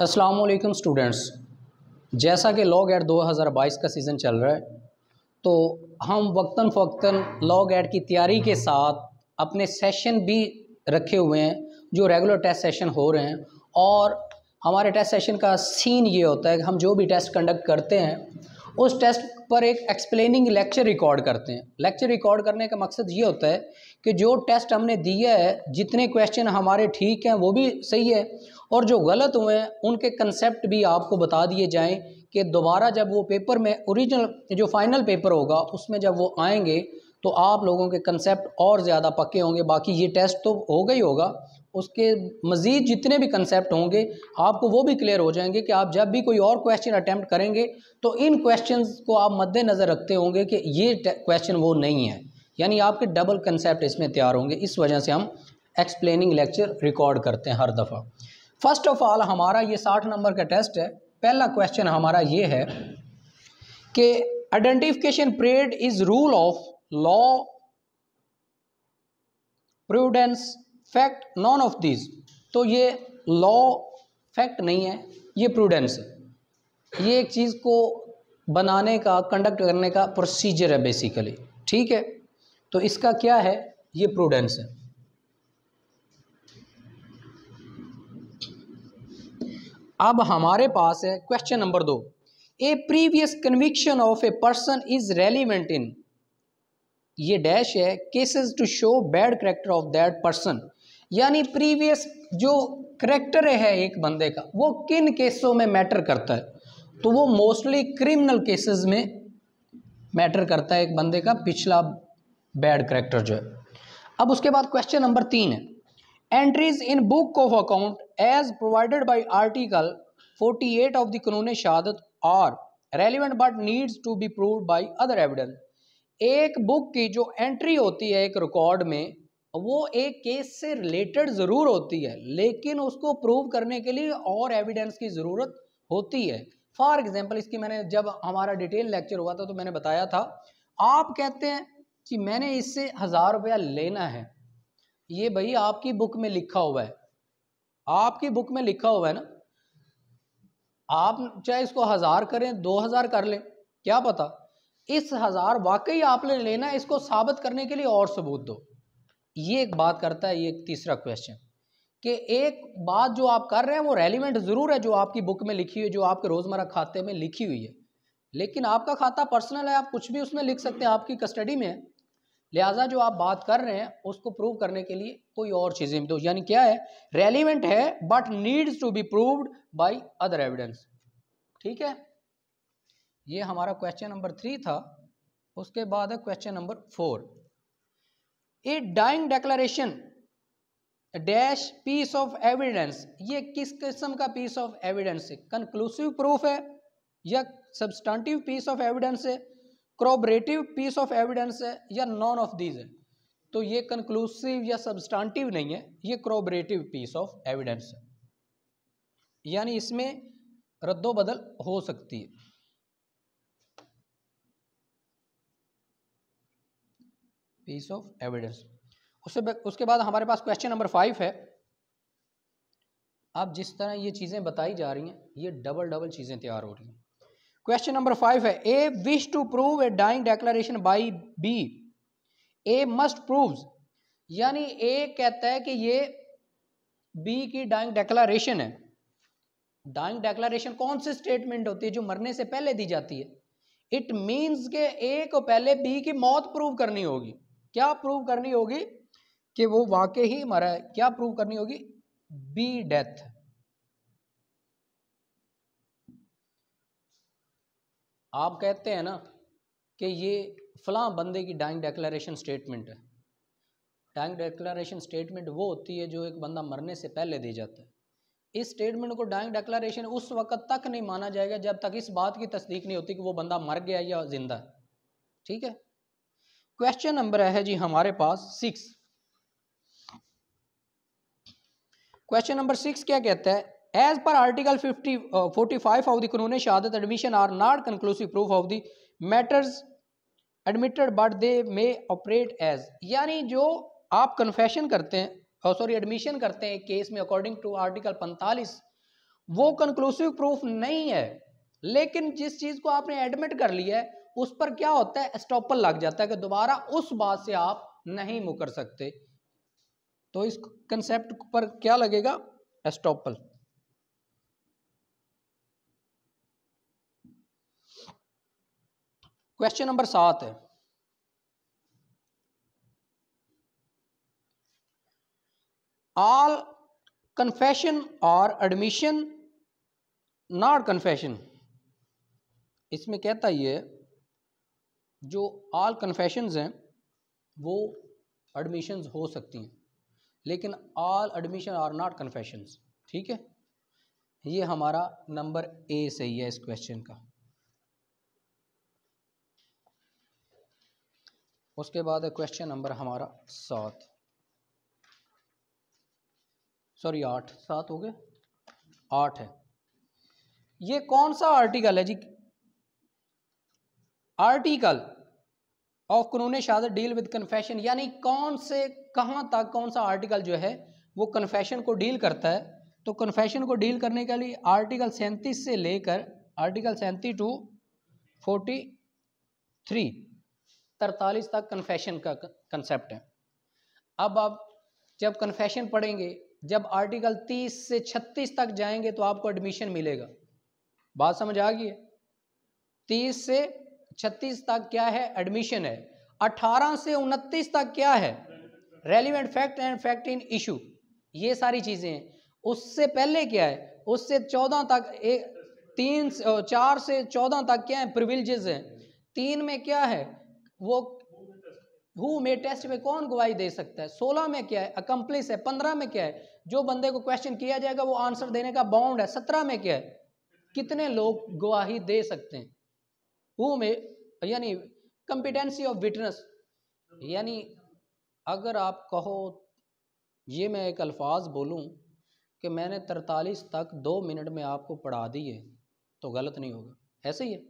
वालेकुम स्टूडेंट्स जैसा कि लॉग एड 2022 का सीज़न चल रहा है तो हम वक्ता फ़क्ता लॉग एड की तैयारी के साथ अपने सेशन भी रखे हुए हैं जो रेगुलर टेस्ट सेशन हो रहे हैं और हमारे टेस्ट सेशन का सीन ये होता है कि हम जो भी टेस्ट कंडक्ट करते हैं उस टेस्ट पर एक एक्सप्लेनिंग लेक्चर रिकॉर्ड करते हैं लेक्चर रिकॉर्ड करने का मकसद ये होता है कि जो टेस्ट हमने दिया है जितने क्वेश्चन हमारे ठीक हैं वो भी सही है और जो गलत हुए हैं उनके कंसेप्ट भी आपको बता दिए जाएं कि दोबारा जब वो पेपर में ओरिजिनल जो फाइनल पेपर होगा उसमें जब वो आएंगे तो आप लोगों के कंसेप्ट और ज़्यादा पक्के होंगे बाकी ये टेस्ट तो होगा ही होगा उसके मज़ीद जितने भी कंसेप्ट होंगे आपको वो भी क्लियर हो जाएंगे कि आप जब भी कोई और क्वेश्चन अटैम्प्ट करेंगे तो इन क्वेश्चन को आप मद्देनज़र रखते होंगे कि ये क्वेश्चन वो नहीं है यानी आपके डबल कंसेप्ट इसमें तैयार होंगे इस वजह से हम एक्सप्लेनिंग लेक्चर रिकॉर्ड करते हैं हर दफ़ा फर्स्ट ऑफ ऑल हमारा ये साठ नंबर का टेस्ट है पहला क्वेश्चन हमारा ये है कि identification period is rule of law prudence fact none of these तो ये लॉ फैक्ट नहीं है ये प्रूडेंस है ये एक चीज़ को बनाने का कंडक्ट करने का प्रोसीजर है बेसिकली ठीक है तो इसका क्या है ये प्रूडेंस है अब हमारे पास है क्वेश्चन नंबर दो a previous conviction of a person is relevant in ये डैश है cases to show bad character of that person यानी प्रीवियस जो करेक्टर है एक बंदे का वो किन केसों में मैटर करता है तो वो मोस्टली क्रिमिनल केसेस में मैटर करता है एक बंदे का पिछला बैड करेक्टर जो है अब उसके बाद क्वेश्चन नंबर तीन है entries in book of account as provided by article 48 of the Qanun Shahadat are relevant but needs to be prove by other evidence एक बुक की जो एंट्री होती है एक रिकॉर्ड में वो एक केस से रिलेटेड ज़रूर होती है लेकिन उसको प्रूव करने के लिए और एविडेंस की ज़रूरत होती है फॉर एग्जाम्पल इसकी मैंने जब हमारा डिटेल लेक्चर हुआ था तो मैंने बताया था आप कहते हैं कि मैंने इससे हज़ार रुपया लेना है ये भाई आपकी बुक में लिखा हुआ है आपकी बुक में लिखा हुआ है ना आप चाहे इसको हज़ार करें दो हज़ार कर लें क्या पता इस हज़ार वाकई आपने लेना है इसको साबित करने के लिए और सबूत दो ये एक बात करता है ये एक तीसरा क्वेश्चन कि एक बात जो आप कर रहे हैं वो रेलिवेंट ज़रूर है जो आपकी बुक में लिखी हुई है जो आपके रोज़मर्रा खाते में लिखी हुई है लेकिन आपका खाता पर्सनल है आप कुछ भी उसमें लिख सकते हैं आपकी कस्टडी में है लिहाजा जो आप बात कर रहे हैं उसको प्रूव करने के लिए कोई और चीज़ें दो यानी क्या है रेलिवेंट है but needs to be proved by other evidence ठीक है ये हमारा क्वेश्चन नंबर थ्री था उसके बाद है question number four a dying declaration dash piece of evidence ये किस किस्म का पीस ऑफ एविडेंस है कंक्लूसिव प्रूफ है या सब्सटेंटिव पीस ऑफ एविडेंस है क्रोबरेटिव पीस ऑफ एविडेंस है या नॉन ऑफ दीज है तो ये कंक्लूसिव या सब्सटांटिव नहीं है ये क्रोबरेटिव पीस ऑफ एविडेंस है यानी इसमें बदल हो सकती है पीस ऑफ एविडेंस उससे उसके बाद हमारे पास क्वेश्चन नंबर फाइव है आप जिस तरह ये चीज़ें बताई जा रही हैं ये डबल डबल चीज़ें तैयार हो रही हैं क्वेश्चन नंबर फाइव है A wish to prove a dying declaration by B A must prove यानी ए कहता है कि ये बी की डाइंग डेक्लेरेशन है डाइंग डेक्लेरेशन कौन सी स्टेटमेंट होती है जो मरने से पहले दी जाती है इट मीन्स के ए को पहले बी की मौत प्रूव करनी होगी क्या प्रूव करनी होगी कि वो वाकई ही मरा है क्या प्रूव करनी होगी बी डेथ आप कहते हैं ना कि ये फला बंदे की डाइंग डेक्लेशन स्टेटमेंट है डाइंग डेक्लेशन स्टेटमेंट वो होती है जो एक बंदा मरने से पहले दे जाता है इस स्टेटमेंट को डाइंग डेक्लेशन उस वक्त तक नहीं माना जाएगा जब तक इस बात की तस्दीक नहीं होती कि वो बंदा मर गया या जिंदा है ठीक है क्वेश्चन नंबर है जी हमारे पास सिक्स क्वेश्चन नंबर सिक्स क्या कहता है एज पर article fifty forty five of the Qanun Shahadat admission are not conclusive proof of the matters admitted but they may operate as यानी जो आप कन्फेशन करते हैं और सॉरी एडमिशन करते हैं केस में अकॉर्डिंग टू आर्टिकल पैंतालीस वो कंक्लूसिव प्रूफ नहीं है लेकिन जिस चीज़ को आपने एडमिट कर लिया है उस पर क्या होता है स्टॉपल लग जाता है कि दोबारा उस बात से आप नहीं मुकर सकते तो इस कंसेप्ट पर क्या लगेगा स्टॉपल क्वेश्चन नंबर सात है ऑल कन्फेशन और एडमिशन नॉट कन्फेशन इसमें कहता ये जो ऑल कन्फेशंस हैं वो एडमिशन हो सकती हैं लेकिन all admission are not confessions ठीक है ये हमारा नंबर ए सही है इस क्वेश्चन का उसके बाद है क्वेश्चन नंबर हमारा सात सॉरी आठ सात हो गए आठ है ये कौन सा आर्टिकल है जी आर्टिकल ऑफ कानून शादर डील विद कन्फेशन यानी कौन से कहां तक कौन सा आर्टिकल जो है वो कन्फेशन को डील करता है तो कन्फेशन को डील करने के लिए आर्टिकल सैंतीस से लेकर आर्टिकल सैंतीस टू फोर्टी थ्री तरतालीस तक कन्फेशन का कंसेप्ट है अब आप जब कन्फेशन पढ़ेंगे जब आर्टिकल तीस से छत्तीस तक जाएंगे तो आपको एडमिशन मिलेगा बात समझ आ गई है तीस से छत्तीस तक क्या है एडमिशन है अठारह से उनतीस तक क्या है relevant fact and fact in issue ये सारी चीज़ें हैं उससे पहले क्या है उससे चौदह तक एक तीन चार से चौदह तक क्या है प्रिविलजेज हैं तीन में क्या है वो हु में टेस्ट में कौन गवाही दे सकता है सोलह में क्या है अकम्पलिस है पंद्रह में क्या है जो बंदे को क्वेश्चन किया जाएगा वो आंसर देने का बाउंड है सत्रह में क्या है कितने लोग गवाही दे सकते हैं हु में यानी कंपिटेंसी ऑफ विटनेस यानी अगर आप कहो ये मैं एक अल्फाज बोलूँ कि मैंने तरतालीस तक दो मिनट में आपको पढ़ा दी है तो गलत नहीं होगा ऐसे ही है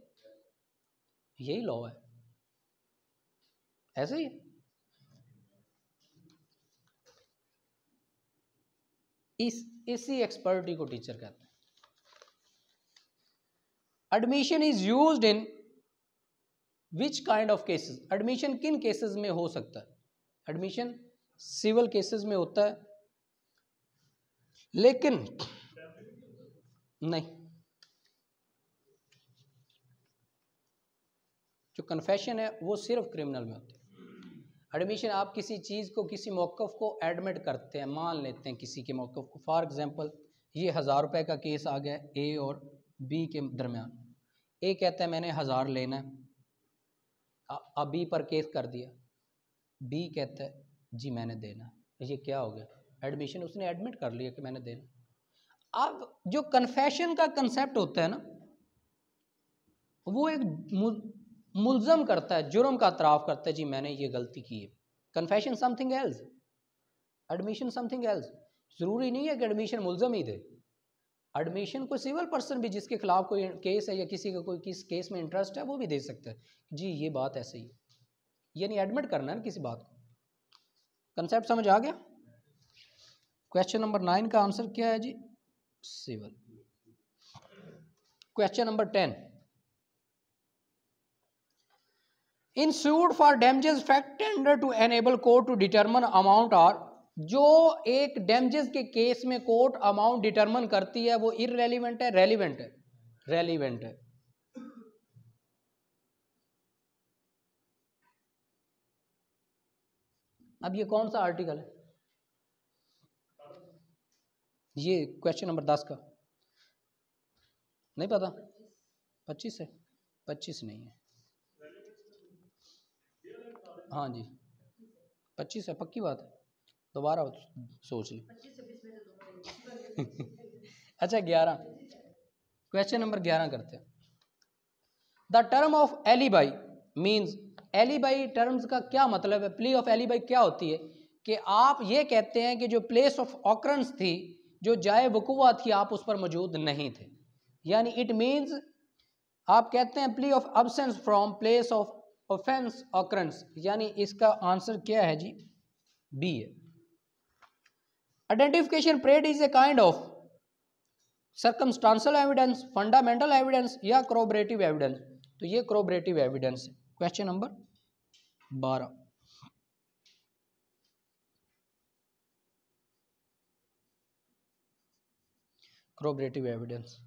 यही लॉ है ऐसे ही इस इसी एक्सपर्टी को टीचर कहते हैं admission is use in which kind of cases admission किन केसेस में हो सकता है एडमिशन सिविल केसेस में होता है लेकिन नहीं जो कन्फेशन है वो सिर्फ क्रिमिनल में होती है एडमिशन आप किसी चीज़ को किसी मौक़ को एडमिट करते हैं मान लेते हैं किसी के मौक़ को फॉर एग्ज़ाम्पल ये हज़ार रुपये का केस आ गया ए और बी के दरमियान ए कहता है मैंने हज़ार लेना है अब बी पर केस कर दिया बी कहता है जी मैंने देना ये क्या हो गया एडमिशन उसने एडमिट कर लिया कि मैंने देना अब जो कन्फेशन का कंसेप्ट होता है ना वो एक मुलजम करता है जुर्म का अतराफ़ करता है जी मैंने ये गलती की है confession something else admission something else ज़रूरी नहीं है कि एडमिशन मुलजम ही दे एडमिशन को सिविल पर्सन भी जिसके खिलाफ कोई केस है या किसी का कोई किस केस में इंटरेस्ट है वो भी दे सकता है जी ये बात ऐसे ही यानी एडमिट करना है ना किसी बात को कंसेप्ट समझ आ गया क्वेश्चन नंबर नाइन का आंसर क्या है जी civil question number ten in suit for damages fact tender to enable court to determine amount are जो एक डैमेजेस के केस में कोर्ट अमाउंट डिटर्मन करती है वो इरेलीवेंट है रेलिवेंट है रेलिवेंट है अब ये कौन सा आर्टिकल है ये क्वेश्चन नंबर दस का नहीं पता पच्चीस है पच्चीस नहीं है हाँ जी पच्चीस है पक्की बात है दोबारा तो सोच ली अच्छा ग्यारह क्वेश्चन नंबर ग्यारह करते हैं the term of alibi means alibi terms का क्या मतलब है प्ली ऑफ एलीबाई क्या होती है कि आप ये कहते हैं कि जो प्लेस ऑफ ऑक्रंस थी जो जाए वकुआ थी आप उस पर मौजूद नहीं थे यानी इट मीन्स आप कहते हैं plea of absence from place of offence occurrence यानी इसका आंसर क्या है जी बी है identification parade is a kind of circumstantial evidence fundamental evidence या क्रोबरेटिव एविडेंस तो ये क्रोबरेटिव एविडेंस है क्वेश्चन नंबर बारह क्रोबरेटिव एविडेंस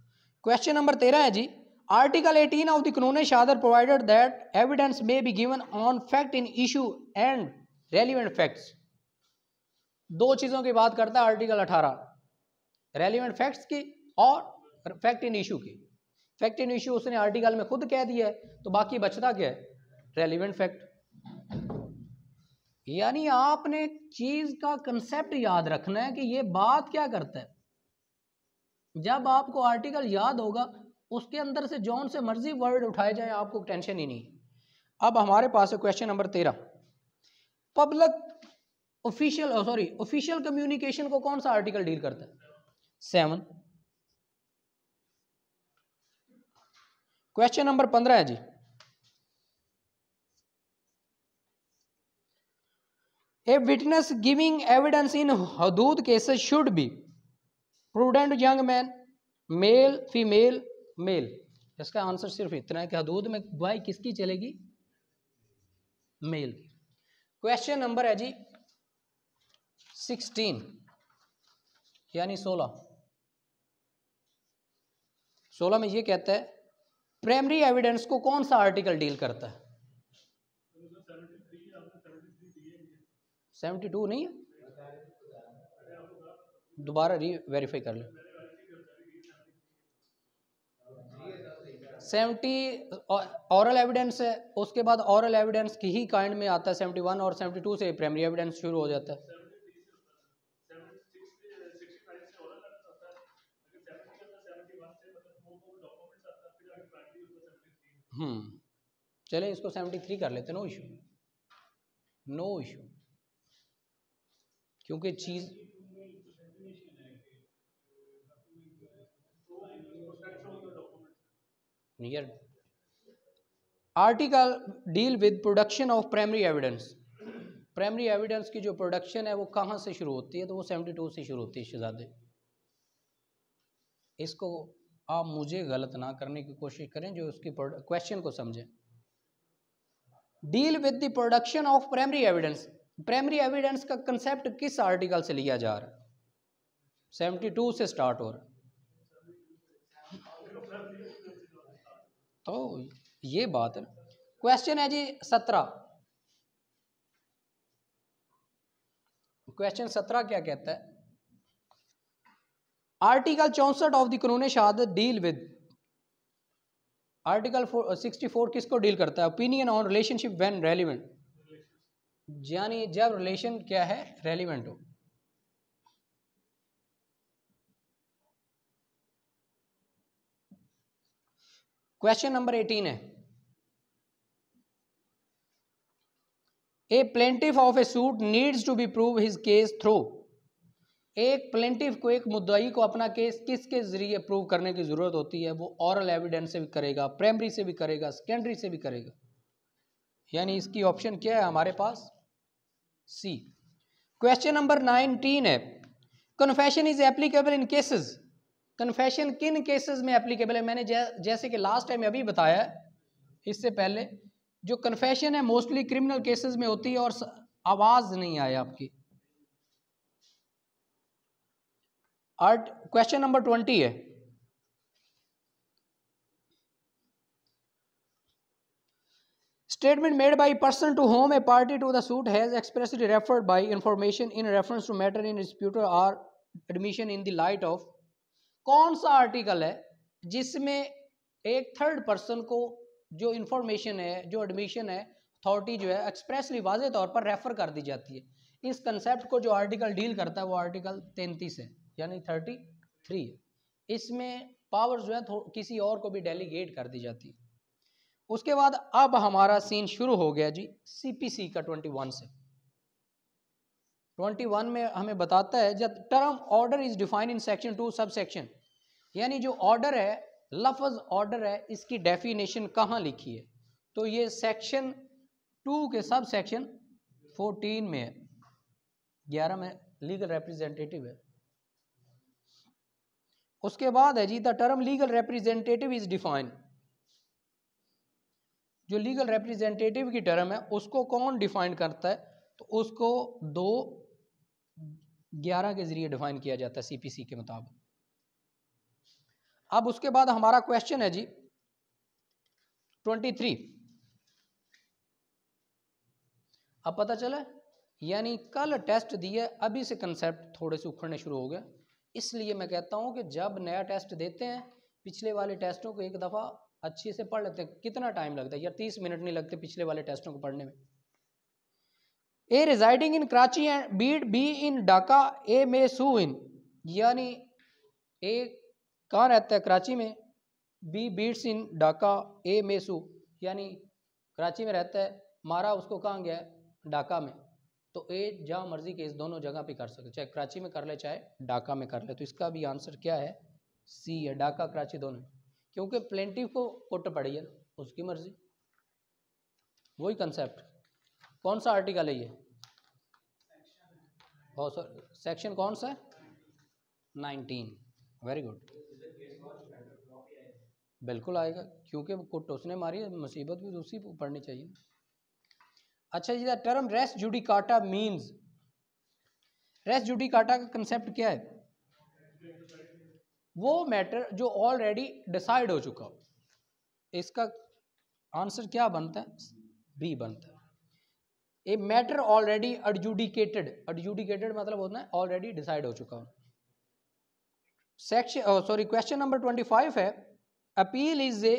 क्वेश्चन नंबर तेरह है जी article eighteen of the Qanun Shahadat provided that evidence may be given on fact in issue and relevant facts दो चीज़ों की बात करता है आर्टिकल अठारह रेलिवेंट फैक्ट्स की और फैक्ट इन इशू की फैक्ट इन इशू उसने आर्टिकल में खुद कह दिया है तो बाकी बचता क्या है रेलिवेंट फैक्ट यानी आपने चीज का कंसेप्ट याद रखना है कि ये बात क्या करता है जब आपको आर्टिकल याद होगा उसके अंदर से जौन से मर्जी वर्ड उठाए जाए आपको टेंशन ही नहीं अब हमारे पास है क्वेश्चन नंबर तेरह public official sorry official communication को कौन सा आर्टिकल डील करता है सेवन क्वेश्चन नंबर पंद्रह है जी a witness giving evidence in Hudood cases should be prudent young man male female male इसका आंसर सिर्फ इतना है कि हदूद में गुआई किसकी चलेगी मेल क्वेश्चन नंबर है जी सिक्सटीन यानी सोलह सोलह में ये कहता है प्राइमरी एविडेंस को कौन सा आर्टिकल डील करता है सेवेंटी टू नहीं दोबारा री वेरीफाई कर लें सेवेंटी औरल एविडेंस है उसके बाद औरल एविडेंस की ही काइंड में आता है सेवेंटी वन और सेवेंटी टू से प्राइमरी एविडेंस शुरू हो जाता है हम्म चले इसको सेवेंटी थ्री कर लेते नो इशू नो इशू क्योंकि चीज़ near article deal with production of primary evidence primary evidence की जो प्रोडक्शन है वो कहाँ से शुरू होती है तो वो सेवेंटी टू से शुरू होती है शहजादे इसको आप मुझे गलत ना करने की कोशिश करें जो उसकी क्वेश्चन को समझें deal with the production of primary evidence primary evidence का कंसेप्ट किस आर्टिकल से लिया जा रहा है सेवेंटी टू से स्टार्ट हो रहा है तो ये बात है क्वेश्चन है जी सत्रह क्वेश्चन सत्रह क्या कहता है आर्टिकल चौंसठ of the Qanun Shahadat deal with article sixty four किसको डील करता है opinion on relationship when relevant यानी जब रिलेशन क्या है रेलिवेंट हो क्वेश्चन नंबर एटीन है a plaintiff of a suit needs to be prove his case through एक प्लेंटिव को एक मुद्दई को अपना केस किसके जरिए प्रूव करने की ज़रूरत होती है वो ऑरल एविडेंस से भी करेगा प्राइमरी से भी करेगा सेकेंडरी से भी करेगा यानी इसकी ऑप्शन क्या है हमारे पास सी क्वेश्चन नंबर नाइनटीन है confession is applicable in cases confession किन केसेस में एप्लीकेबल है मैंने जैसे कि लास्ट टाइम अभी बताया इससे पहले जो कन्फेशन है मोस्टली क्रिमिनल केसेस में होती है और आवाज नहीं आया आपकी आर्ट क्वेश्चन नंबर ट्वेंटी है statement made by person to whom a party to the suit has expressly referred by information in reference to matter in dispute are admission in the light of कौन सा article है जिसमें एक third person को जो information है जो admission है अथॉरिटी जो है एक्सप्रेसली वाजे तौर पर रेफर कर दी जाती है इस कंसेप्ट को जो आर्टिकल डील करता है वो आर्टिकल तैंतीस है यानी थर्टी थ्री है इसमें पावर जो है किसी और को भी डेलीगेट कर दी जाती है उसके बाद अब हमारा सीन शुरू हो गया जी सी का ट्वेंटी वन से ट्वेंटी वन में हमें बताता है जब term order is defined in section two subsection यानी जो ऑर्डर है लफज ऑर्डर है इसकी डेफिनेशन कहाँ लिखी है तो ये सेक्शन टू के सब सेक्शन फोर्टीन में है ग्यारह में लीगल रिप्रेजेंटेटिव है उसके बाद है जी the term legal representative is defined जो लीगल रिप्रेजेंटेटिव की टर्म है उसको कौन डिफाइन करता है तो उसको दो ग्यारह के ज़रिए डिफाइन किया जाता है सीपीसी के मुताबिक अब उसके बाद हमारा क्वेश्चन है जी ट्वेंटी थ्री अब पता चला यानी कल टेस्ट दिए अभी से कंसेप्ट थोड़े से उखड़ने शुरू हो गए इसलिए मैं कहता हूँ कि जब नया टेस्ट देते हैं पिछले वाले टेस्टों को एक दफ़ा अच्छे से पढ़ लेते हैं कितना टाइम लगता है यार तीस मिनट नहीं लगते पिछले वाले टेस्टों को पढ़ने में A residing in Karachi and B B in Dhaka A may sue in यानी ए कहाँ रहता है कराची में B beats in Dhaka A may sue यानी कराची में रहता है मारा उसको कहाँ गया है ढाका में तो ए जहाँ मर्जी के इस दोनों जगह पे कर सकते चाहे कराची में कर ले चाहे ढाका में कर ले तो इसका भी आंसर क्या है सी है ढाका कराची दोनों क्योंकि प्लेंटिव को कोट पड़ी है उसकी मर्जी वही कंसेप्ट कौन सा आर्टिकल है ये सेक्शन oh, कौन सा नाइनटीन वेरी गुड बिल्कुल आएगा क्योंकि कुट उसने मारी है मुसीबत भी उसी पर चाहिए अच्छा जी term res judicata means res judicata का कंसेप्ट क्या है वो मैटर जो ऑलरेडी डिसाइड हो चुका इसका आंसर क्या बनता है बी बनता है ए मैटर ऑलरेडी एडजुडिकेटेड एडजुडिकेटेड मतलब होता है ऑलरेडी डिसाइड हो चुका हो section sorry question number twenty five है appeal is a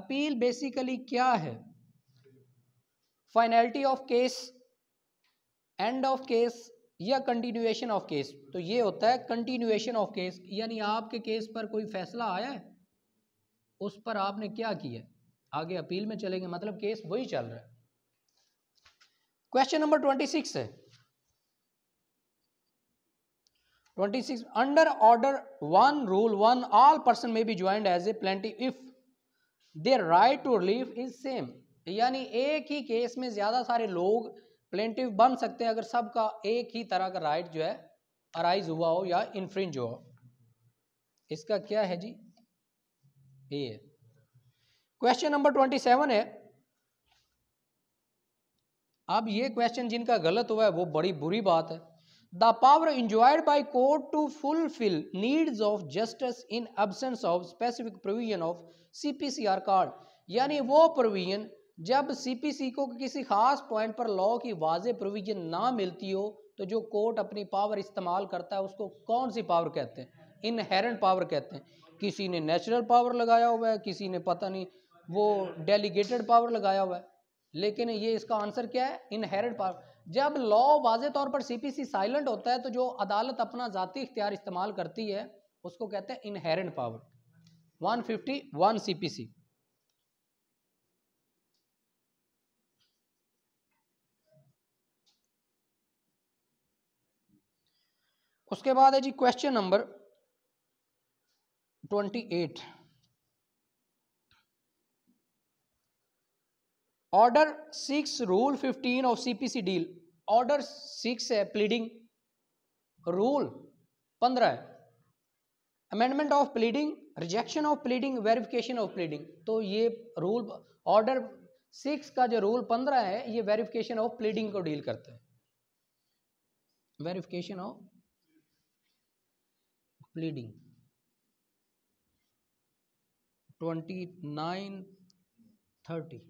appeal basically क्या है finality of case end of case या कंटिन्यूएशन ऑफ केस तो ये होता है कंटिन्यूएशन ऑफ केस यानी आपके केस पर कोई फैसला आया है उस पर आपने क्या किया आगे अपील में चलेंगे मतलब केस वही चल रहा है क्वेश्चन नंबर ट्वेंटी सिक्स है twenty six under order one rule one all person may be joint as a plaintiff if their right to relief is same यानी एक ही केस में ज़्यादा सारे लोग प्लेंटिव बन सकते हैं अगर सबका एक ही तरह का राइट जो है अराइज हुआ हो या इनफ्रिंज हुआ हो इसका क्या है जी ये क्वेश्चन नंबर ट्वेंटी सेवन है अब ये क्वेश्चन जिनका गलत हुआ है वो बड़ी बुरी बात है the power enjoyed by court to fulfil needs of justice in absence of specific provision of C C P R card यानी वो प्रोविजन जब सी पी सी को किसी खास पॉइंट पर लॉ की वाज प्रोविजन ना मिलती हो तो जो कोर्ट अपनी पावर इस्तेमाल करता है उसको कौन सी पावर कहते हैं इनहेरेंट पावर कहते हैं किसी ने नेचुरल पावर लगाया हुआ है किसी ने पता नहीं वो डेलीगेटेड पावर लगाया हुआ है लेकिन ये इसका आंसर क्या है इनहेरिट पावर जब लॉ वाजे तौर पर सीपीसी साइलेंट होता है तो जो अदालत अपना ज़ाती इख्तियार इस्तेमाल करती है उसको कहते हैं इनहेरेंट पावर 151 सीपीसी उसके बाद है जी question number 28 order six rule fifteen of CPC deal order six है प्लीडिंग रूल पंद्रह amendment of pleading rejection of pleading verification of pleading तो ये रूल ऑर्डर सिक्स का जो रूल पंद्रह है ये वेरिफिकेशन ऑफ प्लीडिंग को डील करता है verification of pleading twenty nine thirty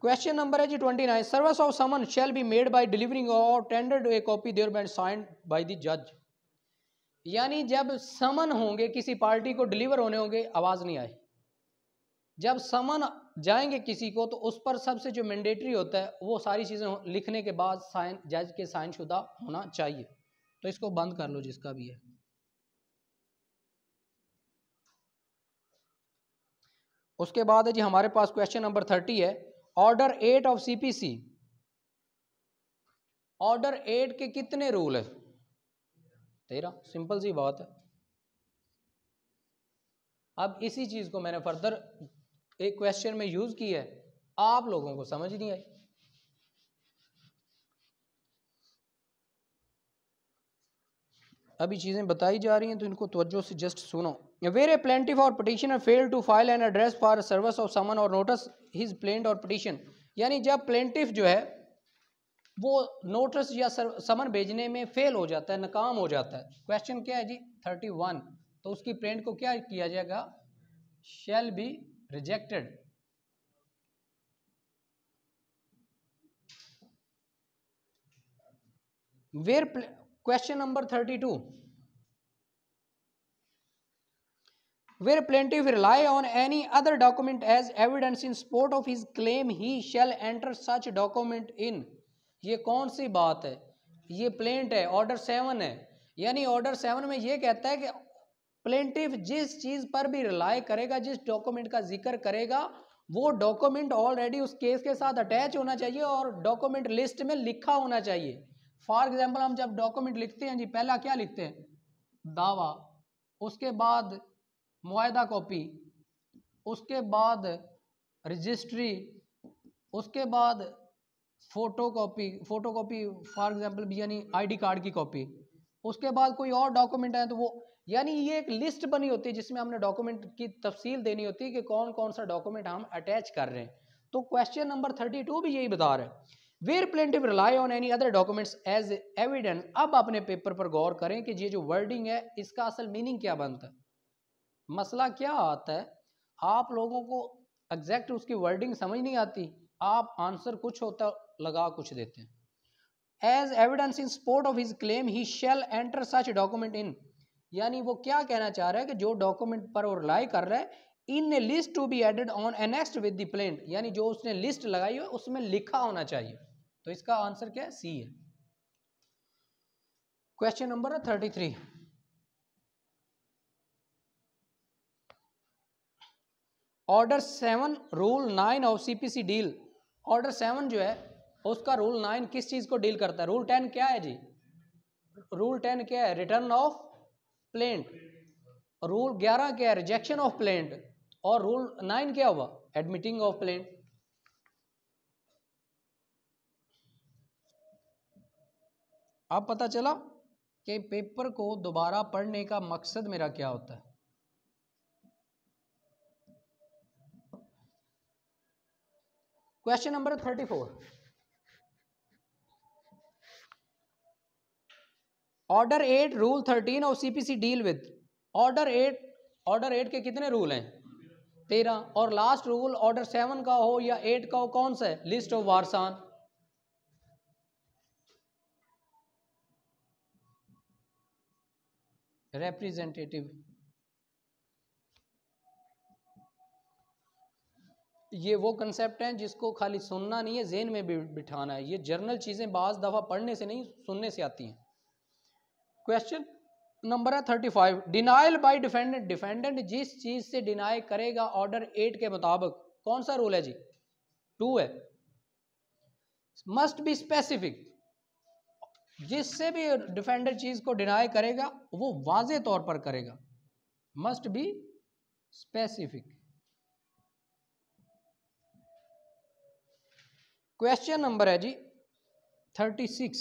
Question number is 29. Service of summons shall be made by delivering or tendered a copy there band signed by the जज यानी जब समन होंगे किसी पार्टी को deliver होने होंगे आवाज़ नहीं आई जब समन जाएंगे किसी को तो उस पर सबसे जो मैंडेटरी होता है वो सारी चीज़ें लिखने के बाद साइन जज के साइन शुदा होना चाहिए तो इसको बंद कर लो जिसका भी है उसके बाद है जी हमारे पास क्वेश्चन नंबर थर्टी है order eight of CPC order eight के कितने रूल है तेरा सिंपल सी बात है अब इसी चीज को मैंने फर्दर एक क्वेश्चन में यूज किया है आप लोगों को समझ नहीं आई अभी चीजें बताई जा रही हैं तो इनको तवज्जो से जस्ट सुनो where a plaintiff or petitioner fail to file an address for service of summon or notice his plaint or petition यानी जब प्लेंटिफ जो है वो नोटिस या समन भेजने में फेल हो जाता है नाकाम हो जाता है क्वेश्चन क्या है जी थर्टी वन तो उसकी प्रिंट को क्या किया जाएगा shall be rejected where question number thirty two where plaintiff rely on any other document as evidence in support of his claim he shall enter such document in ये कौन सी बात है ये प्लेंट है ऑर्डर सेवन है यानी order seven में ये कहता है कि प्लेंटिव जिस चीज़ पर भी रिलाई करेगा जिस डॉक्यूमेंट का जिक्र करेगा वो डॉक्यूमेंट ऑलरेडी उस केस के साथ अटैच होना चाहिए और डॉक्यूमेंट लिस्ट में लिखा होना चाहिए फॉर एग्जाम्पल हम जब डॉक्यूमेंट लिखते हैं जी पहला क्या लिखते हैं दावा उसके बाद मुआदा कॉपी उसके बाद रजिस्ट्री उसके बाद photocopy photocopy for example भी यानी आईडी कार्ड की कॉपी उसके बाद कोई और डॉक्यूमेंट है तो वो यानी ये एक लिस्ट बनी होती है जिसमें हमने डॉक्यूमेंट की तफसील देनी होती है कि कौन कौन सा डॉक्यूमेंट हम अटैच कर रहे हैं तो क्वेश्चन नंबर थर्टी टू भी यही बता रहे हैं where plaintiff rely on any other documents as evidence अब अपने पेपर पर गौर करें कि ये जो वर्डिंग है इसका असल मीनिंग क्या बनता है मसला क्या आता है आप लोगों को एग्जैक्ट उसकी वर्डिंग समझ नहीं आती आप आंसर कुछ होता लगा कुछ देते हैं as evidence in support of his claim he shall enter such document in यानी वो क्या कहना चाह रहा है कि जो डॉक्यूमेंट पर वो रिलाई कर रहा है in a list to be added on annexed with the plaint यानी जो उसने लिस्ट लगाई है उसमें लिखा होना चाहिए तो इसका आंसर क्या है सी है क्वेश्चन नंबर है thirty three order seven rule nine of CPC deal order seven जो है उसका रूल नाइन किस चीज़ को डील करता है रूल टेन क्या है जी रूल टेन क्या है रिटर्न ऑफ प्लेंट रूल ग्यारह क्या है रिजेक्शन ऑफ प्लेंट और रूल नाइन क्या हुआ एडमिटिंग ऑफ प्लेंट अब पता चला कि पेपर को दोबारा पढ़ने का मकसद मेरा क्या होता है question number thirty four order eight rule thirteen और CPC deal with order eight order eight के कितने रूल हैं तेरह और लास्ट रूल ऑर्डर सेवन का हो या एट का हो कौन सा है लिस्ट ऑफ वारसान रिप्रेजेंटेटिव ये वो कंसेप्ट हैं जिसको खाली सुनना नहीं है जेन में भी बिठाना है ये जर्नल चीज़ें बाज दफ़ा पढ़ने से नहीं सुनने से आती हैं क्वेश्चन नंबर है thirty five denial by defendant defendant जिस चीज़ से डिनाई करेगा ऑर्डर एट के मुताबिक कौन सा रूल है जी टू है मस्ट बी स्पेसिफिक जिससे भी डिफेंडर चीज़ को डिनाई करेगा वो वाज तौर पर करेगा must be specific question number है जी thirty six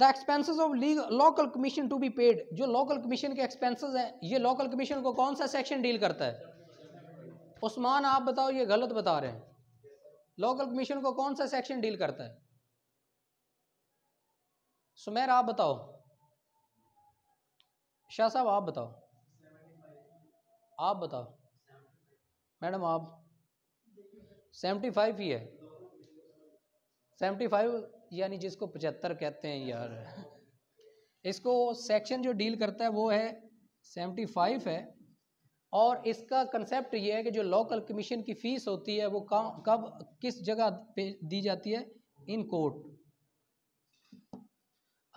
the expenses of local commission to be paid जो लोकल कमीशन के एक्सपेंसिस हैं ये लोकल कमीशन को कौन सा सेक्शन डील करता है उस्मान आप बताओ ये गलत बता रहे हैं लोकल कमीशन को कौन सा सेक्शन डील करता है सुमेर आप बताओ शाह साहब आप बताओ आप बताओ मैडम आप सेवेंटी फाइव ही है सेवेंटी फाइव यानी जिसको पचहत्तर कहते हैं यार इसको सेक्शन जो डील करता है वो है सेवेंटी फाइव है और इसका कंसेप्ट ये है कि जो लोकल कमीशन की फ़ीस होती है वो कब किस जगह पे दी जाती है इन कोर्ट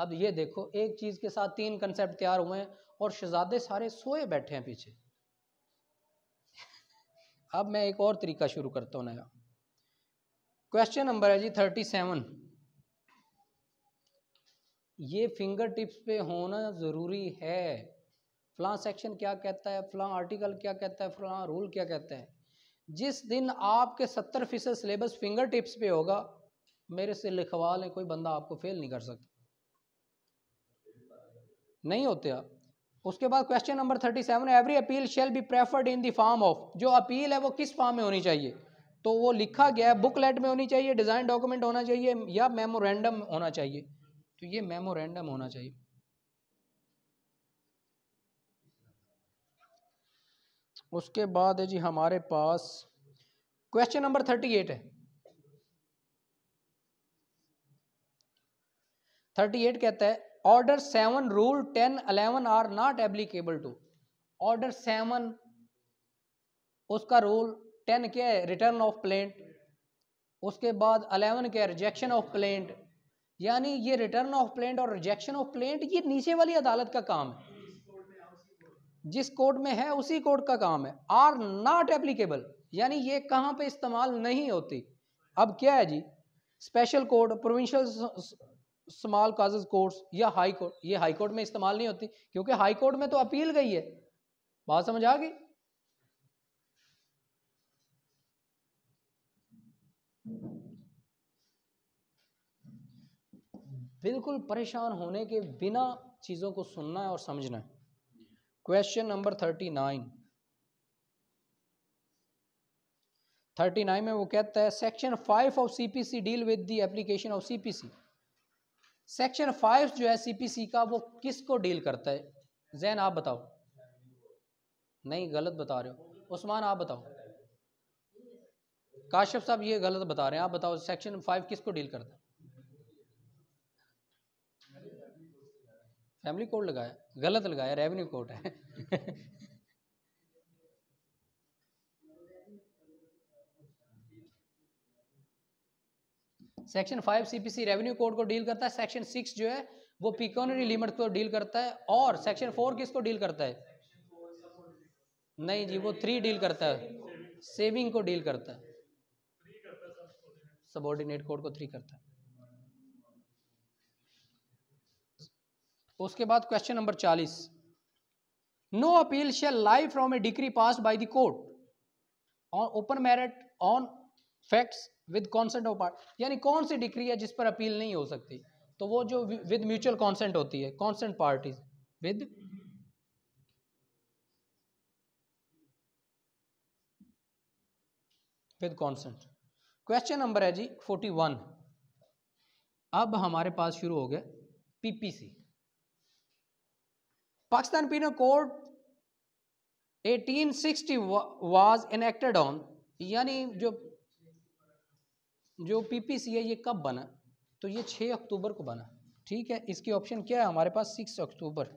अब ये देखो एक चीज़ के साथ तीन कंसेप्ट तैयार हुए हैं और शहजादे सारे सोए बैठे हैं पीछे अब मैं एक और तरीका शुरू करता हूँ नया क्वेश्चन नंबर है जी थर्टी सेवन ये फिंगर टिप्स पे होना ज़रूरी है फलां सेक्शन क्या कहता है फलां आर्टिकल क्या कहता है फलां रूल क्या कहता है जिस दिन आपके सत्तर फीसद सिलेबस फिंगर टिप्स पे होगा मेरे से लिखवा लें कोई बंदा आपको फेल नहीं कर सकता नहीं होते आप उसके बाद question number thirty seven every appeal shall be preferred in the form of जो अपील है वो किस फॉर्म में होनी चाहिए तो वो लिखा गया है बुकलेट में होनी चाहिए डिज़ाइन डॉक्यूमेंट होना चाहिए या मेमोरेंडम होना चाहिए तो ये मेमोरेंडम होना चाहिए उसके बाद है जी हमारे पास क्वेश्चन नंबर थर्टी एट है थर्टी एट कहता है order seven rule ten eleven are not applicable to order seven उसका रूल टेन के रिटर्न ऑफ प्लेंट उसके बाद अलेवन के रिजेक्शन ऑफ प्लेंट यानी ये रिटर्न ऑफ प्लेंट और रिजेक्शन ऑफ प्लेंट ये नीचे वाली अदालत का काम है जिस कोर्ट में है उसी कोर्ट का काम है आर नॉट एप्लीकेबल यानी ये कहाँ पे इस्तेमाल नहीं होती अब क्या है जी special court provincial small causes courts या हाई कोर्ट ये हाई कोर्ट में इस्तेमाल नहीं होती क्योंकि हाई कोर्ट में तो अपील गई है बात समझ आ गई बिल्कुल परेशान होने के बिना चीज़ों को सुनना है और समझना है question number thirty nine thirty nine में वो कहता है section five of CPC deal with the application of CPC section five जो है सीपीसी का वो किस को डील करता है जैन आप बताओ नहीं गलत बता रहे हो उस्मान आप बताओ काश्यप साहब ये गलत बता रहे हैं आप बताओ सेक्शन फाइव किसको डील करता है फैमिली कोड लगाया गलत लगाया रेवेन्यू कोड है section five CPC revenue code को डील करता है सेक्शन सिक्स जो है वो पिकोनरी लिमिट को डील करता है और सेक्शन फोर किसको डील करता है नहीं जी वो थ्री डील करता है सेविंग को डील करता है सबॉर्डिनेट कोड को थ्री करता है उसके बाद क्वेश्चन नंबर चालीस no appeal shall lie from a decree passed by the court on open merit on facts with consent of part यानी कौन सी डिक्री है जिस पर अपील नहीं हो सकती तो वो जो विद म्यूचुअल कॉन्सेंट होती है consent parties with with consent question number है जी फोर्टी वन अब हमारे पास शुरू हो गया PPC Pakistan penal code 1860 was enacted on यानी जो जो पीपीसी है ये कब बना तो ये छः अक्टूबर को बना ठीक है इसकी ऑप्शन क्या है हमारे पास सिक्स अक्टूबर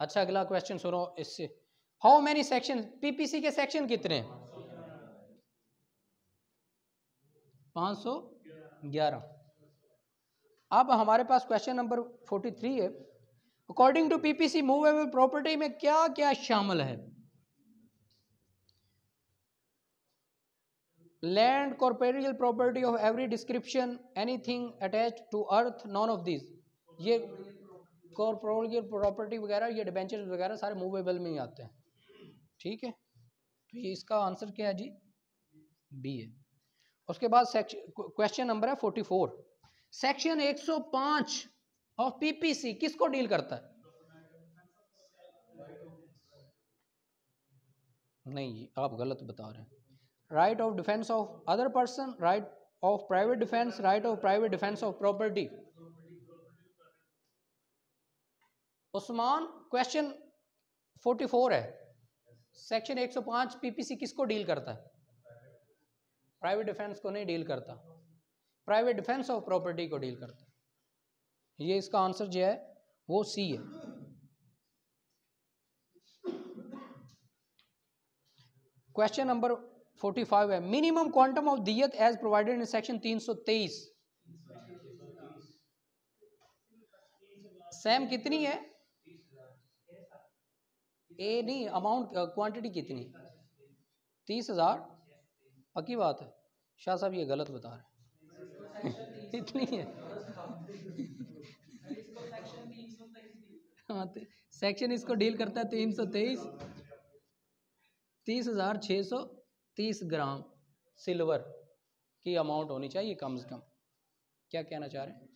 अच्छा अगला क्वेश्चन सुनो इससे हाउ मेनी सेक्शन पीपीसी के सेक्शन कितने हैं पाँच सौ ग्यारह अब हमारे पास क्वेश्चन नंबर फोर्टी थ्री है according to PPC movable property में क्या क्या शामिल है land corporeal property of every description anything attached to earth none of this ये कॉर्पोरियल प्रॉपर्टी वगैरह ये डिबेंचर वगैरह सारे मूवेबल में ही आते हैं ठीक है तो ये इसका आंसर क्या है जी बी है उसके बाद क्वेश्चन नंबर है forty four section 105 of PPC किसको डील करता है नहीं आप गलत बता रहे हैं right of defence of other person right of private defence right of private defence of property Usman question 44 है सेक्शन 105 पीपीसी किसको डील करता है प्राइवेट डिफेंस को नहीं डील करता प्राइवेट डिफेंस ऑफ प्रॉपर्टी को डील करता है ये इसका आंसर जो है वो सी है क्वेश्चन नंबर 45 है मिनिमम क्वांटम ऑफ दियत as provided in section 323 same कितनी है ए नहीं अमाउंट क्वांटिटी uh, कितनी तीस हजार पक्की बात है शाह साहब ये गलत बता रहे हैं इतनी है हाँ सेक्शन तो इसको डील करता है तीन सौ तेईस तीस हज़ार छः सौ तीस ग्राम सिल्वर की अमाउंट होनी चाहिए कम से कम क्या कहना चाह रहे हैं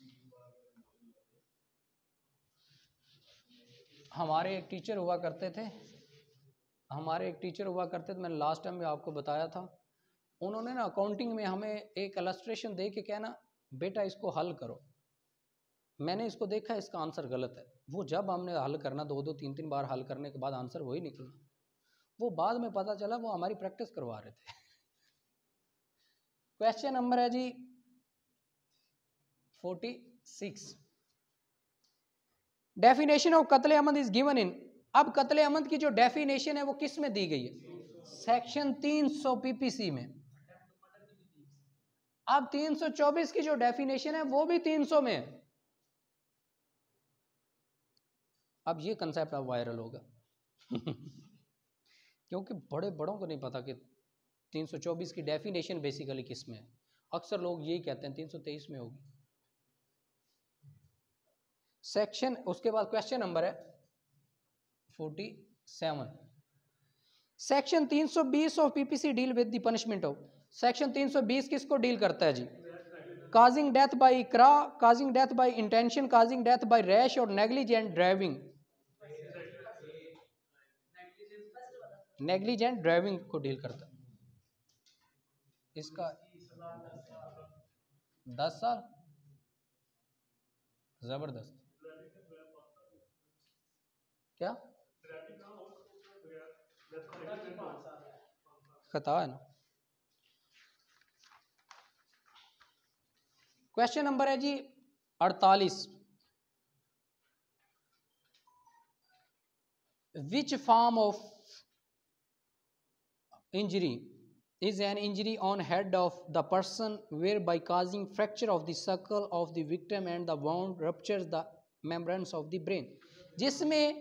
हमारे एक टीचर हुआ करते थे हमारे एक टीचर हुआ करते थे मैंने लास्ट टाइम भी आपको बताया था उन्होंने ना अकाउंटिंग में हमें एक अलस्ट्रेशन दे के क्या ना बेटा इसको हल करो मैंने इसको देखा इसका आंसर गलत है वो जब हमने हल करना दो दो तीन तीन बार हल करने के बाद आंसर वही निकला वो बाद में पता चला वो हमारी प्रैक्टिस करवा रहे थे क्वेश्चन नंबर है जी फोर्टी सिक्स डेफिनेशन ऑफ कतले अमद इज गिवन इन अब कतले अमद की जो डेफिनेशन है वो किस में दी गई है सेक्शन तीन सौ पीपीसी में अब 324 की जो डेफिनेशन है वो भी 300 में है अब ये कंसेप्ट अब वायरल होगा क्योंकि बड़े बड़ों को नहीं पता कि 324 की डेफिनेशन बेसिकली किस में है अक्सर लोग यही कहते हैं 323 में होगी सेक्शन उसके बाद क्वेश्चन नंबर है 47 section 320 of PPC deal with the punishment of section 320 किसको डील करता है जी काजिंग डेथ बाय इकरा causing death by intention causing death by rash और नेग्लिजेंट ड्राइविंग नेग्लिजेंट ड्राइविंग को डील करता है इसका दस साल जबरदस्त क्या खता है ना क्वेश्चन नंबर है जी अड़तालीस which form of injury is an injury on head of the person where by causing fracture of the circle of the victim and the bound rupture the members of the brain जिसमें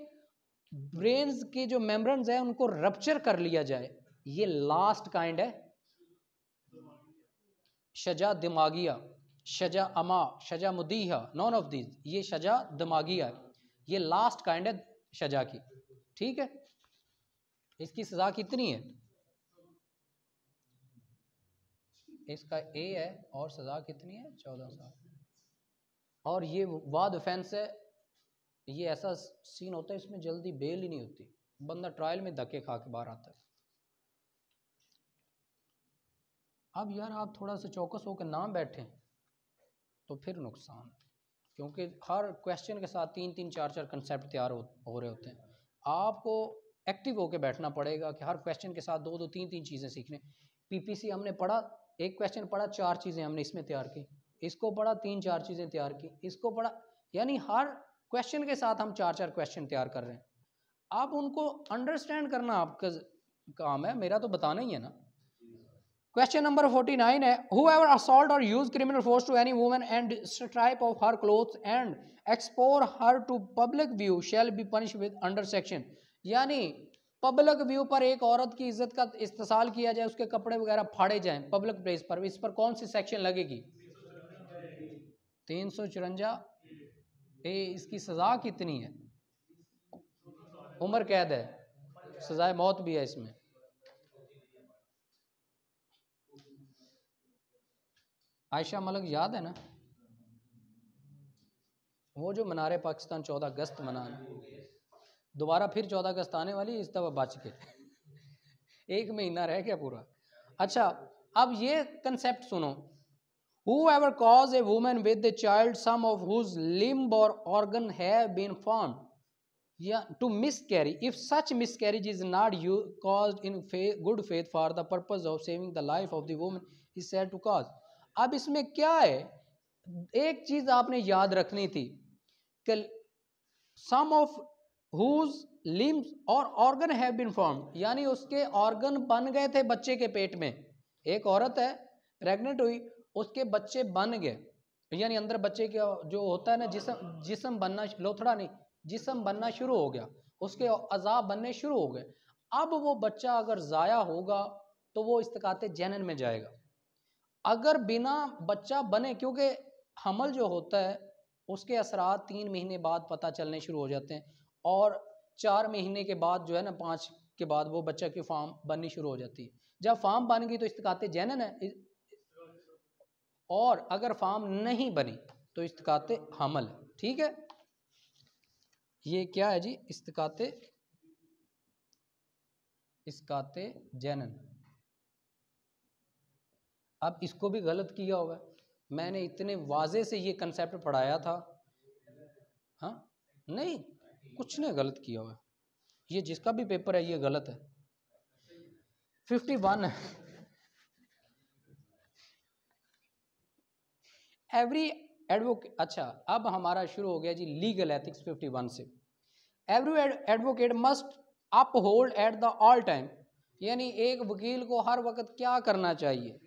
brain के जो members है उनको रपच्चर कर लिया जाए ये last kind है शजा दिमागिया शजा अमा शजा मुदीह नॉन ऑफ दीज ये शजा है ये लास्ट काइंड है शजा की ठीक है इसकी सज़ा कितनी है इसका ए है और सज़ा कितनी है चौदह साल और ये वाद ऑफेंस है ये ऐसा सीन होता है इसमें जल्दी बेल ही नहीं होती बंदा ट्रायल में धक्के खा के बाहर आता है अब यार आप थोड़ा सा चौकस होकर ना बैठें तो फिर नुकसान क्योंकि हर क्वेश्चन के साथ तीन तीन चार चार कंसेप्ट तैयार हो, हो रहे होते हैं आपको एक्टिव होकर बैठना पड़ेगा कि हर क्वेश्चन के साथ दो दो तीन तीन चीज़ें सीखने पीपीसी हमने पढ़ा एक क्वेश्चन पढ़ा चार चीज़ें हमने इसमें तैयार की इसको पढ़ा तीन चार चीज़ें तैयार की इसको पढ़ा यानी हर क्वेश्चन के साथ हम चार चार क्वेश्चन तैयार कर रहे हैं आप उनको अंडरस्टैंड करना आपका काम है मेरा तो बताना ही है ना क्वेश्चन नंबर फोर्टी नाइन है हु एवर असोल्ट और use criminal force to any woman and strip of her cloth and expose her to public view shall be punish with under section यानी पब्लिक व्यू पर एक औरत की इज्जत का इस्तेसाल किया जाए उसके कपड़े वगैरह फाड़े जाए पब्लिक प्लेस पर इस पर कौन सी सेक्शन लगेगी तीन सौ चुरंजा ए इसकी सज़ा कितनी है उम्र कैद है सज़ाए मौत भी है इसमें आयशा मलक याद है ना वो जो मनारे पाकिस्तान चौदह अगस्त मना दोबारा फिर चौदह अगस्त आने वाली इस दफ़ा बच के एक महीना रह गया पूरा अच्छा अब ये कंसेप्ट सुनो whoever cause a women with a child some of whose limb और ऑर्गन हैव बीन फॉर्म या to miscarry if such miscarriage is not you cause in good faith for the purpose of saving the life of the women is said to cause अब इसमें क्या है एक चीज आपने याद रखनी थी कि सम ऑफ हुज लिम्स और ऑर्गन हैव बिन फॉर्म यानी उसके ऑर्गन बन गए थे बच्चे के पेट में एक औरत है प्रेग्नेंट हुई उसके बच्चे बन गए यानी अंदर बच्चे का जो होता है ना जिसम जिसम बनना लोथड़ा नहीं जिसम बनना शुरू हो गया उसके अजाब बनने शुरू हो गए अब वो बच्चा अगर ज़ाया होगा तो वो इस्तकाते जैनन में जाएगा अगर बिना बच्चा बने क्योंकि हमल जो होता है उसके असरा तीन महीने बाद पता चलने शुरू हो जाते हैं और चार महीने के बाद जो है ना पाँच के बाद वो बच्चा की फार्म बननी शुरू हो जाती है जब फार्म बन गई तो इस्तकात जैनन है और अगर फार्म नहीं बनी तो इस्तकात हमल ठीक है ये क्या है जी इस्तकात इसकाते जैनन अब इसको भी गलत किया होगा मैंने इतने वाजे से ये कंसेप्ट पढ़ाया था हाँ नहीं कुछ ने गलत किया हुआ ये जिसका भी पेपर है ये गलत है फिफ्टी वन एवरी एडवोकेट अच्छा अब हमारा शुरू हो गया जी लीगल एथिक्स फिफ्टी वन से every advocate must uphold at the all time यानी एक वकील को हर वक्त क्या करना चाहिए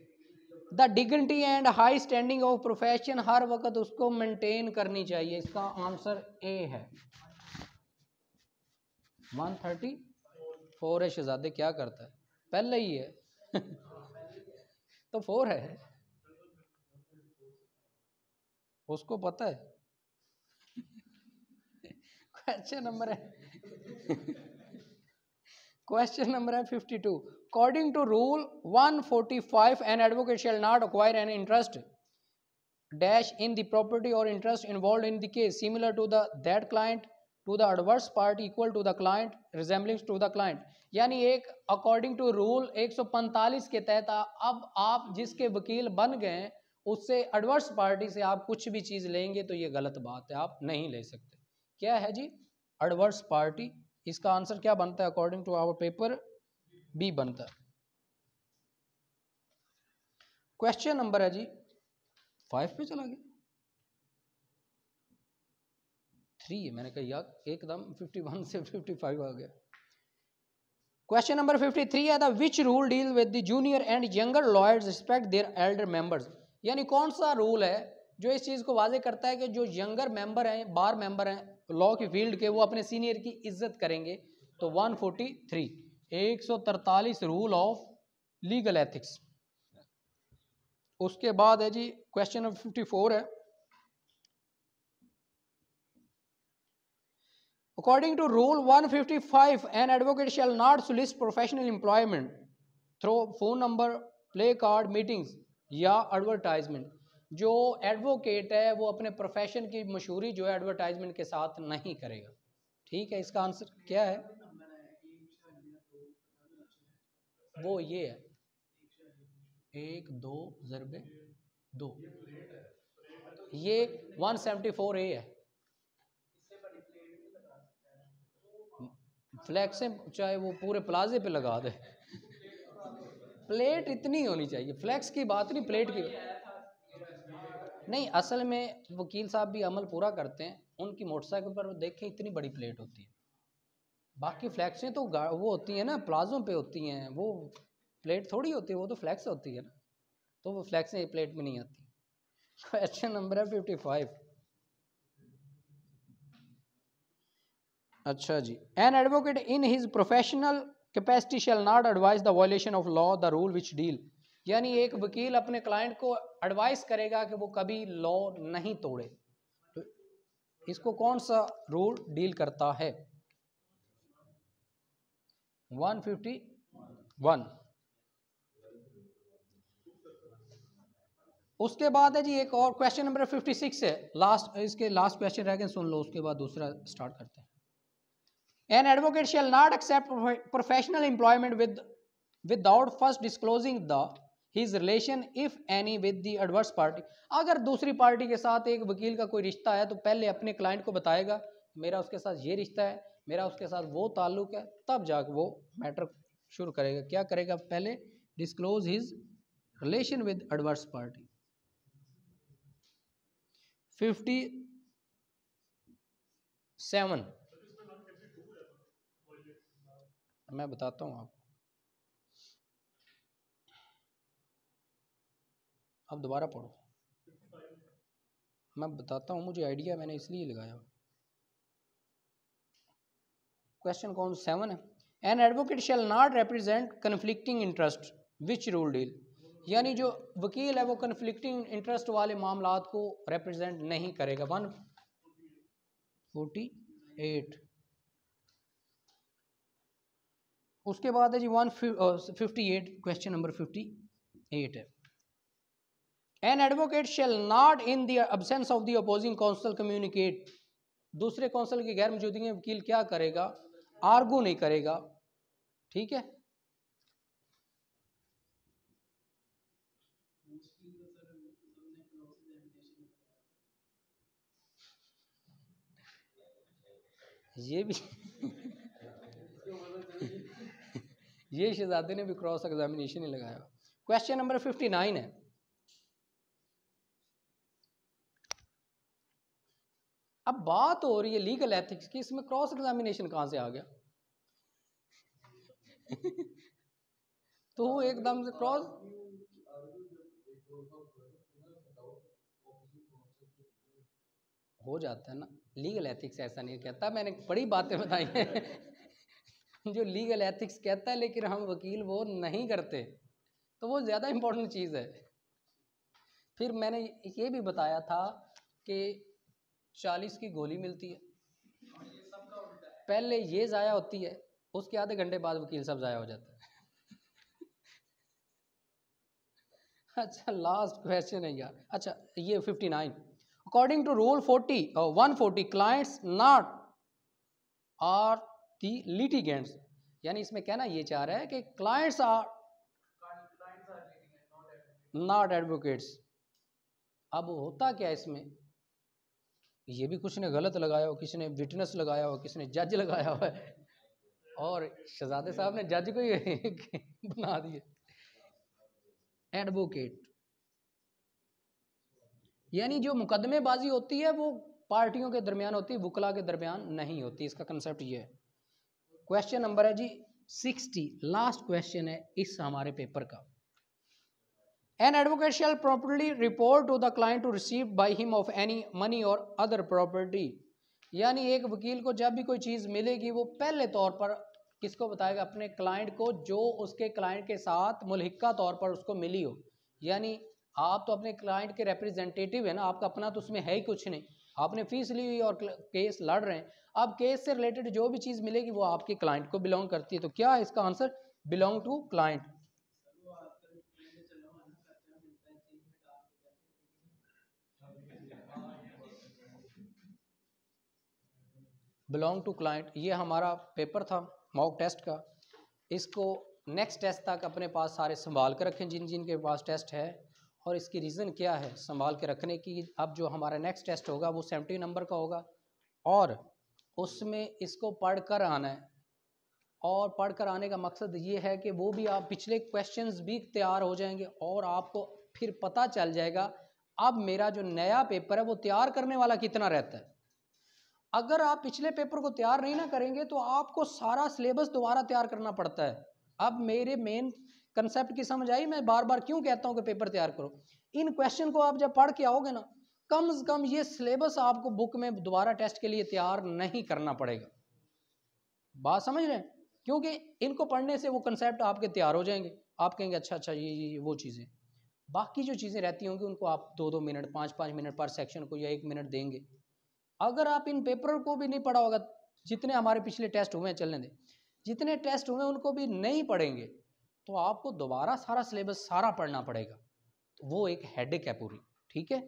the dignity and high standing of profession हर वक्त उसको मेंटेन करनी चाहिए इसका आंसर ए है वन थर्टी फोर है शहजादे क्या करता है पहले ही है तो फोर है उसको पता है क्वेश्चन नंबर है क्वेश्चन नंबर है fifty two according to rule 145 an advocate shall not acquire an interest dash in the property और interest involve in the case similar to the that client to the adverse party equal to the client resembling to the client यानी एक according to rule 145 के तहत अब आप जिसके वकील बन गए उससे एडवर्स पार्टी से आप कुछ भी चीज़ लेंगे तो ये गलत बात है आप नहीं ले सकते क्या है जी एडवर्स पार्टी इसका आंसर क्या बनता है according to our paper B बनता क्वेश्चन नंबर है जी फाइव पे चला गया थ्री है मैंने कहा एकदम फिफ्टी वन से फिफ्टी फाइव आ गया क्वेश्चन नंबर फिफ्टी थ्री है था which rule deal with the junior and younger lawyers respect their elder members यानी कौन सा रूल है जो इस चीज़ को वाजे करता है कि जो यंगर मेंबर हैं बार मेंबर हैं लॉ की फील्ड के वो अपने सीनियर की इज्जत करेंगे तो 143 143 रूल ऑफ लीगल एथिक्स उसके बाद है जी क्वेश्चन नंबर फिफ्टी फोर है according to rule 155 an advocate shall not solicit professional employment through phone number placard meetings या एडवर्टाइजमेंट जो एडवोकेट है वो अपने प्रोफेशन की मशहूरी जो है एडवर्टाइजमेंट के साथ नहीं करेगा ठीक है इसका आंसर क्या है वो ये है एक दो जरबे दो ये 174 ए है फ्लैक्सें चाहे वो पूरे प्लाजे पे लगा दे प्लेट इतनी होनी चाहिए फ्लैक्स की बात नहीं प्लेट की नहीं असल में वकील साहब भी अमल पूरा करते हैं उनकी मोटरसाइकिल पर देखें इतनी बड़ी प्लेट होती है बाकी फ्लैक्सें तो वो होती हैं ना प्लाजो पे होती हैं वो प्लेट थोड़ी होती है वो तो फ्लैक्स होती है ना तो वो फ्लैक्सें प्लेट में नहीं आती क्वेश्चन नंबर है फिफ्टी फाइव अच्छा जी an advocate in his professional capacity shall not advise the violation of law the rule which deal यानी एक वकील अपने क्लाइंट को एडवाइस करेगा कि वो कभी लॉ नहीं तोड़े तो इसको कौन सा रूल डील करता है वन फिफ्टी वन उसके बाद है जी एक और क्वेश्चन नंबर फिफ्टी सिक्स है लास्ट इसके लास्ट क्वेश्चन रह गए सुन लो उसके बाद दूसरा स्टार्ट करते हैं an advocate shall not accept professional employment with without first disclosing the his relation if any with the adverse party अगर दूसरी पार्टी के साथ एक वकील का कोई रिश्ता है तो पहले अपने क्लाइंट को बताएगा मेरा उसके साथ ये रिश्ता है मेरा उसके साथ वो ताल्लुक है तब जाकर वो मैटर शुरू करेगा क्या करेगा पहले disclose his relation with adverse party fifty seven मैं बताता हूँ आपको आप दोबारा पढ़ो मैं बताता हूँ मुझे आइडिया मैंने इसलिए लगाया क्वेश्चन कौन सेवन है an advocate shall not represent conflicting interest which rule deal यानी जो वकील है वो कन्फ्लिक्टिंग इंटरेस्ट वाले मामला को रिप्रेजेंट नहीं करेगा वन फोर्टी एट उसके बाद है जी one fifty eight question number fifty eight है an advocate shall not in the absence of the opposing counsel communicate दूसरे काउंसिल की गैर मौजूदगी में वकील क्या करेगा आर्गू नहीं करेगा ठीक है ये भी ये शहजादे ने भी क्रॉस एग्जामिनेशन ही लगाया क्वेश्चन नंबर फिफ्टी नाइन है अब बात हो रही है लीगल एथिक्स की इसमें क्रॉस एग्जामिनेशन कहाँ से आ गया तो एकदम से क्रॉस हो जाता है ना लीगल एथिक्स ऐसा नहीं कहता मैंने बड़ी बातें बताई हैं जो लीगल एथिक्स कहता है लेकिन हम वकील वो नहीं करते तो वो ज़्यादा इम्पोर्टेंट चीज़ है फिर मैंने ये भी बताया था कि चालीस की गोली मिलती है पहले ये ज़ाया होती है उसके आधे घंटे बाद वकील साहब ज़ाया हो जाता है अच्छा लास्ट क्वेश्चन है यार अच्छा ये fifty nine according to rule forty one forty clients not are the litigants यानी इसमें कहना ये चाह रहा है कि क्लाइंट्स आर नॉट एडवोकेट्स अब होता क्या इसमें ये भी कुछ ने गलत लगाया हो किसी ने विटनेस लगाया हो किसी ने जज लगाया हो और शहजादे साहब ने जज को ही बना दिए एडवोकेट यानी जो मुकदमेबाजी होती है वो पार्टियों के दरमियान होती है वकला के दरमियान नहीं होती इसका कंसेप्ट ये है क्वेश्चन नंबर है जी सिक्सटी लास्ट क्वेश्चन है इस हमारे पेपर का an advocate shall property report to the client to receive by him of any money और अदर प्रॉपर्टी यानी एक वकील को जब भी कोई चीज़ मिलेगी वो पहले तौर पर किसको बताएगा अपने क्लाइंट को जो उसके क्लाइंट के साथ मुलहिका तौर पर उसको मिली हो यानी आप तो अपने क्लाइंट के रिप्रेजेंटेटिव है ना आपका अपना तो उसमें है ही कुछ नहीं आपने फीस ली हुई और केस लड़ रहे हैं अब केस से रिलेटेड जो भी चीज़ मिलेगी वो आपके क्लाइंट को बिलोंग करती है तो क्या इसका answer belong to client belong to client ये हमारा पेपर था मॉक टेस्ट का इसको नेक्स्ट टेस्ट तक अपने पास सारे संभाल कर रखें जिन जिन के पास टेस्ट है और इसकी रीज़न क्या है संभाल के रखने की अब जो हमारा नेक्स्ट टेस्ट होगा वो सेवेंटी नंबर का होगा और उसमें इसको पढ़ कर आना है और पढ़ कर आने का मकसद ये है कि वो भी आप पिछले क्वेश्चंस भी तैयार हो जाएंगे और आपको फिर पता चल जाएगा अब मेरा जो नया पेपर है वो तैयार करने वाला कितना रहता है अगर आप पिछले पेपर को तैयार नहीं ना करेंगे तो आपको सारा सिलेबस दोबारा तैयार करना पड़ता है अब मेरे मेन कंसेप्ट की समझ आई मैं बार बार क्यों कहता हूँ कि पेपर तैयार करो इन क्वेश्चन को आप जब पढ़ के आओगे ना कम से कम ये सिलेबस आपको बुक में दोबारा टेस्ट के लिए तैयार नहीं करना पड़ेगा बात समझ रहे हैं क्योंकि इनको पढ़ने से वो कंसेप्ट आपके तैयार हो जाएंगे आप कहेंगे अच्छा अच्छा ये ये वो चीज़ें बाकी जो चीज़ें रहती होंगी उनको आप दो दो मिनट पाँच पाँच मिनट पर सेक्शन को या एक मिनट देंगे अगर आप इन पेपरों को भी नहीं पढ़ा होगा जितने हमारे पिछले टेस्ट हुए हैं चलने दें जितने टेस्ट हुए हैं उनको भी नहीं पढ़ेंगे तो आपको दोबारा सारा सिलेबस सारा पढ़ना पड़ेगा तो वो एक हेडेक है पूरी ठीक है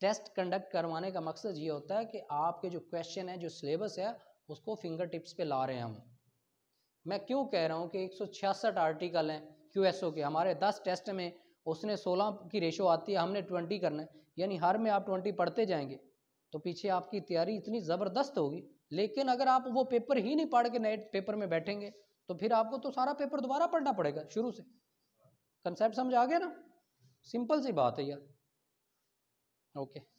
टेस्ट कंडक्ट करवाने का मकसद ये होता है कि आपके जो क्वेश्चन है जो सिलेबस है उसको फिंगर टिप्स पे ला रहे हैं हम मैं क्यों कह रहा हूँ कि 166 आर्टिकल हैं क्यूएसओ के हमारे 10 टेस्ट में उसने 16 की रेशो आती है हमने 20 करना है यानी हर में आप 20 पढ़ते जाएंगे तो पीछे आपकी तैयारी इतनी ज़बरदस्त होगी लेकिन अगर आप वो पेपर ही नहीं पढ़ के नए पेपर में बैठेंगे तो फिर आपको तो सारा पेपर दोबारा पढ़ना पड़ेगा शुरू से कंसेप्ट समझ आ गया ना सिंपल सी बात है यार ओके